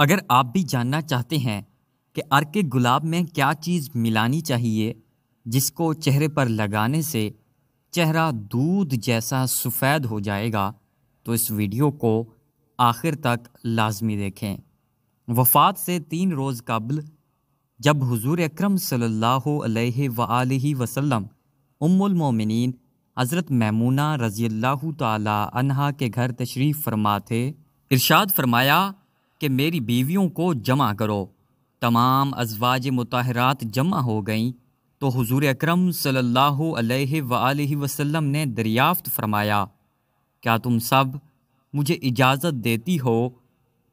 अगर आप भी जानना चाहते हैं कि अर के गुलाब में क्या चीज़ मिलानी चाहिए जिसको चेहरे पर लगाने से चेहरा दूध जैसा सफ़ेद हो जाएगा तो इस वीडियो को आखिर तक लाजमी देखें वफात से तीन रोज़ कबल जब हुजूर अकरम सल्लल्लाहु अलैहि सल्ला वसल्लम उम्मुलमोमिन हज़रत मैमूना रज़ी अल्लाह तहा के घर तशरीफ़ फरमा थे इरशाद फरमाया कि मेरी बीवियों को जमा करो तमाम अजवाज मतहरात जमा हो गईं तो हजूर अक्रम सल्लल्लाहु वसल्लम ने दरियाफ्त फरमाया क्या तुम सब मुझे इजाज़त देती हो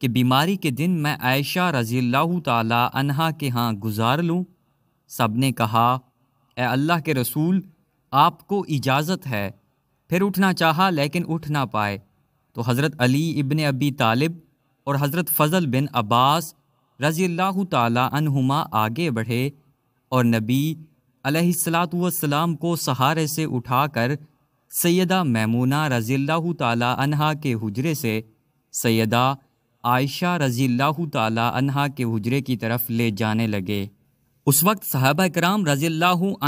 कि बीमारी के दिन मैं आयशा रज़ी ताला के यहाँ गुजार लूँ सब ने कहा ए अल्लाह के रसूल आपको इजाज़त है फिर उठना चाहा लेकिन उठ ना पाए तो हज़रत अली इबन अबी तालिब और हज़रत फ़ज़ल बिन अब्बास रज़ी अल्लाह तुमा आगे बढ़े और नबी अलैहिस्सलाम को सहारे से उठाकर सैदा मैमूना रज़ी अल्लाह तहा के हुजरे से सैदा आयशा रज़ी अल्लाह तहा के हुजरे की तरफ ले जाने लगे उस वक्त साहब कराम रज़ी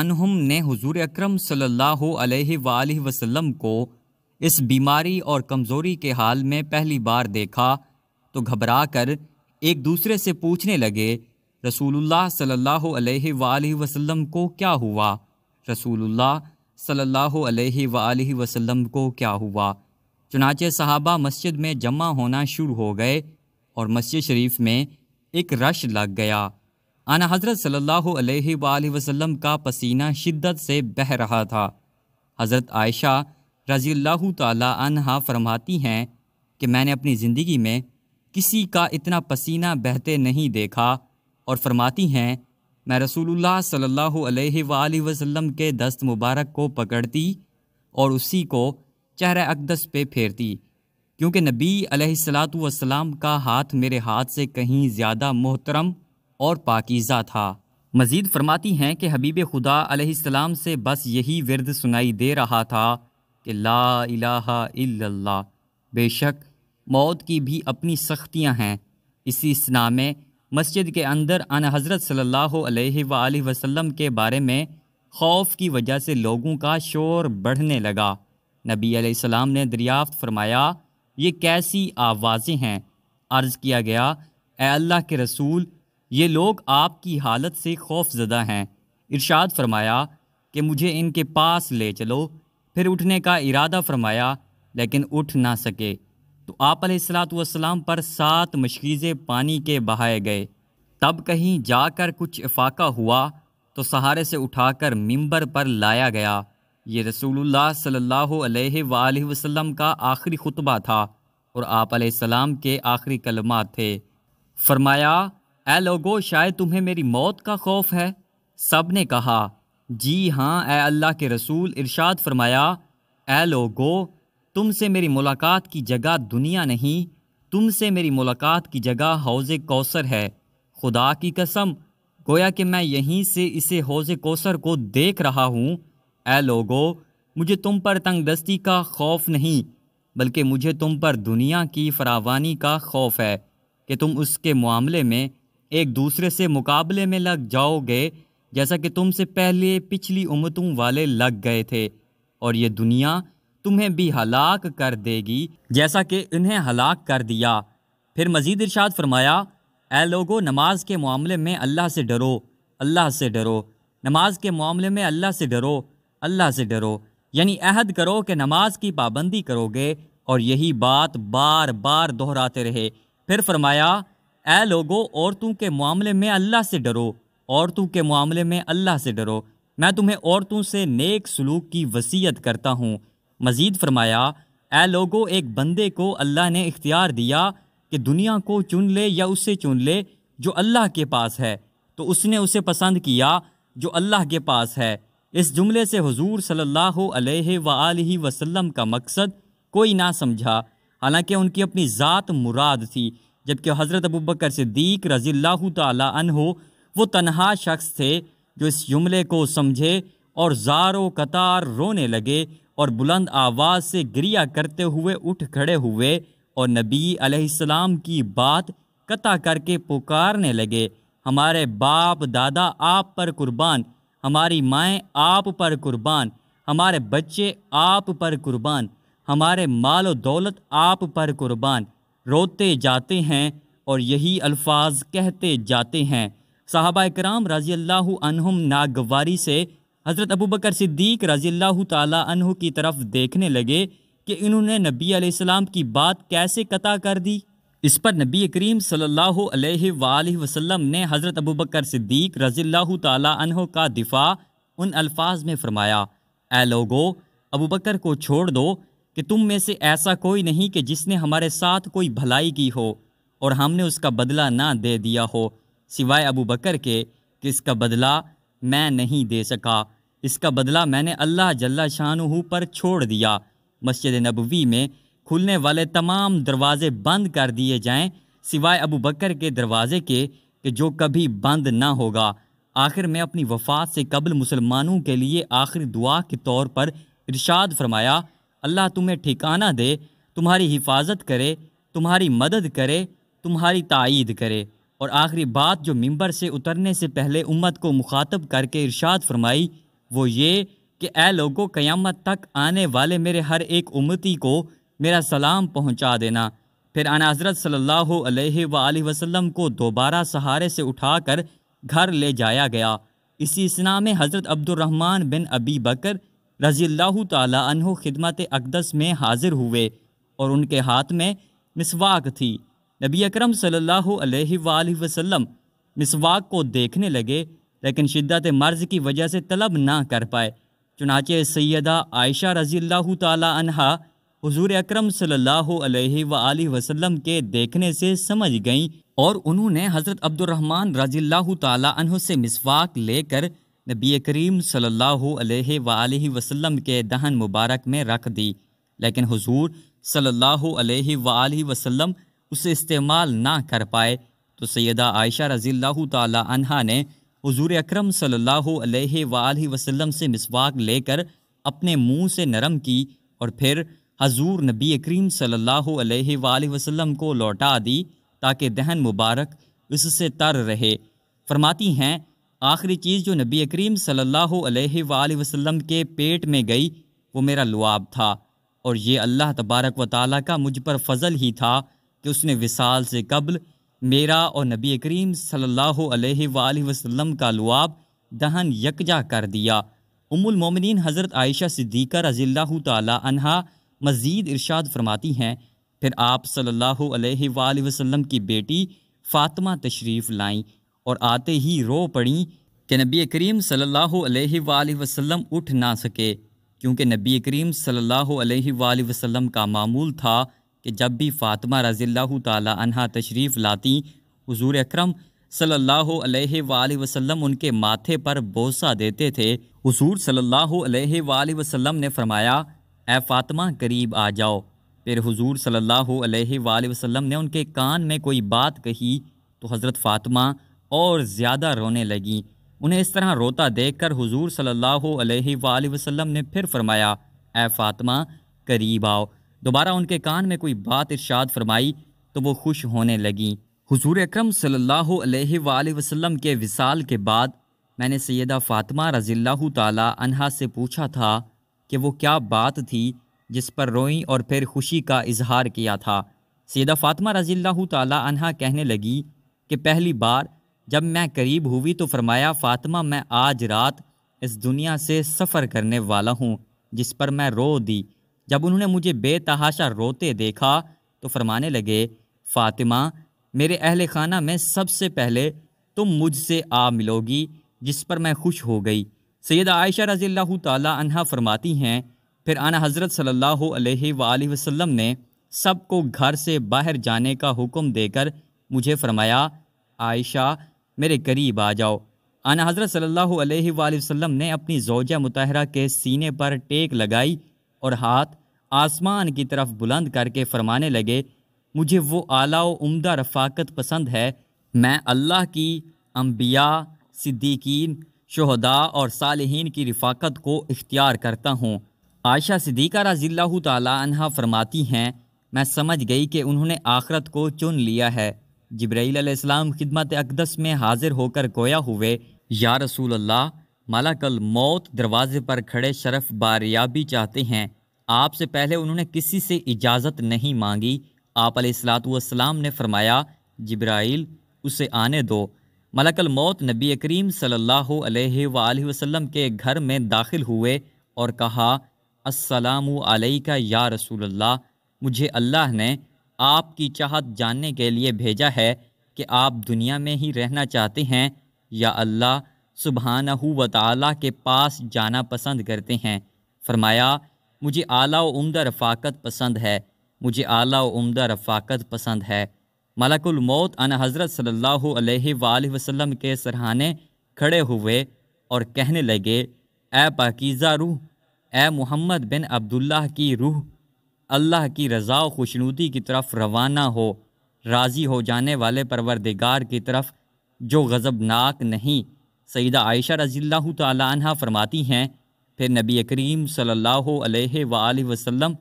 अनहुम ने हुजूर अकरम सल्लल्लाहु अलैहि वसल्लम को इस बीमारी और कमज़ोरी के हाल में पहली बार देखा तो घबरा कर एक दूसरे से पूछने लगे रसूलुल्लाह सल्लल्लाहु अलैहि सल्ला वसल्लम को क्या हुआ रसूलुल्लाह सल्लल्लाहु अलैहि वसल्लम को क्या हुआ चुनाचे सहाबा मस्जिद में जमा होना शुरू हो गए और मस्जिद शरीफ में एक रश लग गया आना हज़रत सल्लल्लाहु अलैहि वसल्लम का पसीना शिद्दत से बह रहा था हज़रत आयशा रज़ी अल्लाह ताला फरमाती हैं कि मैंने अपनी ज़िंदगी में किसी का इतना पसीना बहते नहीं देखा और फरमाती हैं मैं रसूलुल्लाह सल्लल्लाहु अलैहि वसल्लम के दस्त मुबारक को पकड़ती और उसी को चेहरे अकदस पे फेरती क्योंकि नबी अलैहिस्सलाम का हाथ मेरे हाथ से कहीं ज़्यादा मोहतरम और पाकिज़ा था मज़ीद फरमाती हैं कि हबीब खुदा अलैहिस्सलाम से बस यही विरद सुनाई दे रहा था कि ला इलाहा इल्लल्लाह बेशक मौत की भी अपनी सख्तियाँ हैं इसी स्ना में मस्जिद के अंदर अन हज़रत सल्ला वसम के बारे में खौफ की वजह से लोगों का शोर बढ़ने लगा नबी आसमाम ने दरियाफ्त फरमाया ये कैसी आवाज़ें हैं अर्ज़ किया गया ए अल्लाह के रसूल ये लोग आपकी हालत से खौफ ज़दा हैं इरशाद फरमाया कि मुझे इनके पास ले चलो फिर उठने का इरादा फरमाया लेकिन उठ ना सके तो आप सलाम पर सात मशकीज़ पानी के बहाए गए तब कहीं जाकर कुछ इफाका हुआ तो सहारे से उठाकर मिंबर पर लाया गया ये रसूलुल्लाह सल्लल्लाहु अलैहि वसल्लम का आखिरी खुतबा था और आप सलाम के आखिरी कलमा थे फरमाया ए लोगो शायद तुम्हें मेरी मौत का खौफ है सब ने कहा जी हाँ अल्लाह के रसूल इरशाद फरमाया ए लोगो तुमसे मेरी मुलाकात की जगह दुनिया नहीं तुमसे मेरी मुलाकात की जगह हौज़ कौसर है खुदा की कसम गोया कि मैं यहीं से इसे हौज़ कौसर को देख रहा हूँ ए लोगो मुझे तुम पर तंगदस्ती का खौफ नहीं बल्कि मुझे तुम पर दुनिया की फरावानी का खौफ है कि तुम उसके मामले में एक दूसरे से मुकाबले में लग जाओगे जैसा कि तुमसे पहले पिछली उमतों वाले लग गए थे और ये दुनिया तुम्हें भी हलाक कर देगी जैसा कि इन्हें हलाक कर दिया फिर मजीद इरशाद फरमाया ए लोगो नमाज के मामले में अल्लाह से डरो अल्लाह से डरो नमाज के मामले में अल्लाह से डरो अल्लाह से डरो यानी अहद करो कि नमाज की पाबंदी करोगे और यही बात बार बार दोहराते रहे फिर फरमाया ए लोगो औरतों के मामले में अल्लाह से डरो औरतों के मामले में अल्लाह से डरो मैं तुम्हें औरतों से नेक सलूक की वसीयत करता हूँ मज़ीद फरमाया ए लोगो एक बंदे को अल्लाह ने इख्तियार दिया कि दुनिया को चुन ले या उसे चुन ले जो अल्लाह के पास है तो उसने उसे पसंद किया जो अल्लाह के पास है इस जुमले से हुजूर सल्लल्लाहु अलैहि सल्ला वसल्लम का मकसद कोई ना समझा हालांकि उनकी अपनी ज़ात मुराद थी जबकि हज़रत अबू बकर सिद्दीक रजील्ला तहो वो तनहा शख्स थे जो इस जुमले को समझे और जारो कतार रोने लगे और बुलंद आवाज़ से गिरिया करते हुए उठ खड़े हुए और नबी अलैहिस्सलाम की बात कता करके पुकारने लगे हमारे बाप दादा आप पर कुर्बान हमारी माएँ आप पर कुर्बान हमारे बच्चे आप पर कुर्बान हमारे माल और दौलत आप पर कुर्बान रोते जाते हैं और यही अल्फाज कहते जाते हैं साहबा कराम रज़ी अल्लाह नागवारी से हज़रत अबू बकर सिद्दीक रजील्ला तु की तरफ देखने लगे कि इन्होंने नबी आसमाम की बात कैसे कता कर दी इस पर नबी करीम सल्ला वसम ने हज़रत अबू बकर सिद्दीक रजील्ला तु का दिफा उन अल्फाज में फ़रमाया ए लोगो अबू बकर को छोड़ दो कि तुम में से ऐसा कोई नहीं कि जिसने हमारे साथ कोई भलाई की हो और हमने उसका बदला ना दे दिया हो सिवाय अबू बकर के कि इसका बदला मैं नहीं दे सका इसका बदला मैंने अल्लाह जल्ला शाहू पर छोड़ दिया मस्जिद नबवी में खुलने वाले तमाम दरवाज़े बंद कर दिए जाएं सिवाय अबू बकर के दरवाज़े के कि जो कभी बंद ना होगा आखिर में अपनी वफात से कबल मुसलमानों के लिए आखिरी दुआ के तौर पर इरशाद फरमाया अल्लाह तुम्हें ठिकाना दे तुम्हारी हिफाजत करे तुम्हारी मदद करे तुम्हारी तइद करे और आखिरी बात जो मिंबर से उतरने से पहले उम्मत को मुखातब करके इरशाद फरमाई वो ये कि ए लोगों क़यामत तक आने वाले मेरे हर एक उम्मती को मेरा सलाम पहुंचा देना फिर आना हज़रत सल्लल्लाहु अलैहि वसल्लम को दोबारा सहारे से उठाकर घर ले जाया गया इसी इसना में हज़रत अब्दुलरहमान बिन अबी बकर रजील्ला तु खिदमत अकदस में हाजिर हुए और उनके हाथ में मिसवाक थी नबी अकरम सल्लल्लाहु अलैहि वसल्लम मिसवाक को देखने लगे लेकिन शिद्दत मर्ज़ की वजह से तलब ना कर पाए चुनाचे सैदा आयशा रजील्ला तहा हजूर अक्रम सल्ह वसम के देखने से समझ गईं और उन्होंने हज़रत अब्दुलरहमान रजील्ला तह से मिसवाक लेकर नबी करीम सल्लल्लाहु अलैहि के दहन मुबारक में रख दी लेकिन हजूर सल्ला वसलम उसे इस्तेमाल ना कर पाए तो सैदा आयशा रजील्ला तहा ने हजूर अकरम सल्लल्लाहु वसम से मिसवाक लेकर अपने मुँह से नरम की और फिर हजूर नबी करीम सल्ला वसम को लौटा दी ताकि दहन मुबारक उससे तर रहे फरमाती हैं आखिरी चीज़ जो नबी करीम सल्ला वसम के पेट में गई वो मेरा लुआब था और ये अल्लाह तबारक व ताली का मुझ पर फजल ही था कि उसने विसाल से कबल मेरा और नबी करीम सल्लल्लाहु का लुआब दहन यकजा कर दिया उमुलमोमिन हज़रत आयशा सिद्दीक़ा रजील्ला तहा मज़ीद इरशाद फरमाती हैं फिर आप सल्ला वसम की बेटी फ़ातमा तशरीफ़ लाई और आते ही रो पड़ी कि नबी करीम सल्ला वसम उठ ना सके क्योंकि नबी करीम सल्ला वसम का मामूल था कि जब भी फ़ातिमा रज़ील् तहा तशरीफ़ लाती हजूर अक्रम सल्ला वसम उनके माथे पर बोसा देते थे हजूर सल्ला वसम ने फरमाया ए फ़ातिमा करीब आ जाओ फिर हजूर सल्ला वसम ने उनके कान में कोई बात कही तो हज़रत फ़ातिमा और ज़्यादा रोने लगी उन्हें इस तरह रोता देख कर हजूर सल्ला वसम ने फिर फरमाया ए फ़ातिमा करीब आओ दोबारा उनके कान में कोई बात इर्शाद फरमाई तो वो खुश होने लगी हुजूर अक्रम सल्लल्लाहु अलैहि वसल्लम के विसाल के बाद मैंने सैदा फ़ातिमा रज़ील्ला तहा से पूछा था कि वो क्या बात थी जिस पर रोई और फिर खुशी का इजहार किया था सैदा फ़ातिमा रज़ील्ला तहा कहने लगी कि पहली बार जब मैं करीब हुई तो फरमाया फ़ातिमा मैं आज रात इस दुनिया से सफ़र करने वाला हूँ जिस पर मैं रो दी जब उन्होंने मुझे बेतहाशा रोते देखा तो फरमाने लगे फ़ातिमा मेरे अहल खाना में सबसे पहले तुम मुझसे आ मिलोगी जिस पर मैं खुश हो गई सैद आयशा रज़ी तहा फरमाती हैं फिर आना हज़रत सल्ला वसम ने को घर से बाहर जाने का हुक्म देकर मुझे फरमाया आयशा मेरे करीब आ जाओ आना हज़रत सल्ला वसम ने अपनी जोजा मुतहरा के सीने पर टेक लगाई और हाथ आसमान की तरफ बुलंद करके फरमाने लगे मुझे वो आला व उम्दा रफाकत पसंद है मैं अल्लाह की अम्बिया सिद्दीकीन शहदा और सालहीन की रफाकत को इख्तियार करता हूँ आयशा सिद्दीका रजील्ला तहा फरमाती हैं मैं समझ गई कि उन्होंने आखरत को चुन लिया है जब्राईलम खिदमत अकदस में हाजिर होकर गोया हुए या रसूल अल्लाह मलाकल मौत दरवाजे पर खड़े शरफ बारियाबी चाहते हैं आपसे पहले उन्होंने किसी से इजाज़त नहीं मांगी आप सलाम ने फरमाया जब्राइल उसे आने दो मलकल मौत नबी करीम सल्लल्लाहु अलैहि वसल्लम के घर में दाखिल हुए और कहा अस्सलाम अलैका या रसूल्ला मुझे अल्लाह ने आपकी चाहत जानने के लिए भेजा है कि आप दुनिया में ही रहना चाहते हैं या अल्लाह सुबहाना व ताली के पास जाना पसंद करते हैं फरमाया मुझे आला व उम्दा रफाकत पसंद है मुझे आला व उम्दा रफाकत पसंद है मौत अन हज़रत सल्ला वसम के सरहाने खड़े हुए और कहने लगे ए पकीज़ा रूह ए मोहम्मद बिन अब्दुल्लाह की रूह अल्लाह की रज़ा खुशनूदी की तरफ रवाना हो राज़ी हो जाने वाले परवरदिगार की तरफ जो गज़बनाक नहीं सईदा आयशा रजील्ला तहा फरमाती हैं फिर नबी करीम सल्ला वसम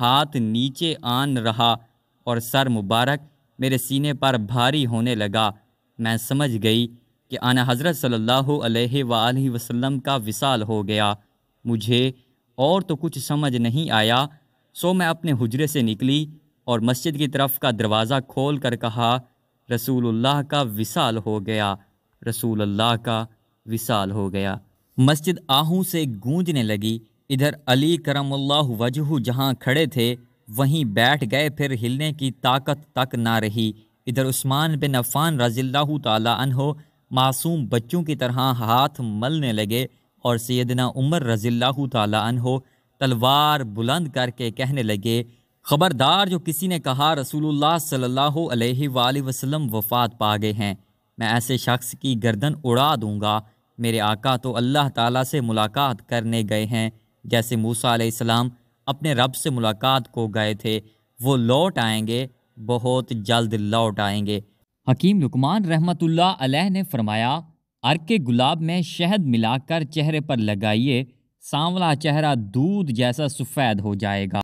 हाथ नीचे आन रहा और सर मुबारक मेरे सीने पर भारी होने लगा मैं समझ गई कि आना हज़रत सल्ला वसम का विसाल हो गया मुझे और तो कुछ समझ नहीं आया सो मैं अपने हुजरे से निकली और मस्जिद की तरफ का दरवाज़ा खोल कर कहा रसूल्ला का विसाल हो गया रसूल अल्लाह का विसाल हो गया मस्जिद आहू से गूंजने लगी इधर अली करमल्ला वजह जहाँ खड़े थे वहीं बैठ गए फिर हिलने की ताकत तक ना रही इधर उस्मान बिन अफ़ान रजील्ला तहो मासूम बच्चों की तरह हाथ मलने लगे और सैदना उमर रजील्ला तहो तलवार बुलंद करके कहने लगे ख़बरदार जो किसी ने कहा रसूल सल्ला अलैहि वफ़ात पा गए हैं मैं ऐसे शख्स की गर्दन उड़ा दूंगा मेरे आका तो अल्लाह ताला से मुलाकात करने गए हैं जैसे मूसा अलैहिस्सलाम अपने रब से मुलाकात को गए थे वो लौट आएंगे बहुत जल्द लौट आएंगे हकीम लुकमान रहमतुल्लाह अलैह ने फरमाया अर्क गुलाब में शहद मिलाकर चेहरे पर लगाइए सांवला चेहरा दूध जैसा सफ़ेद हो जाएगा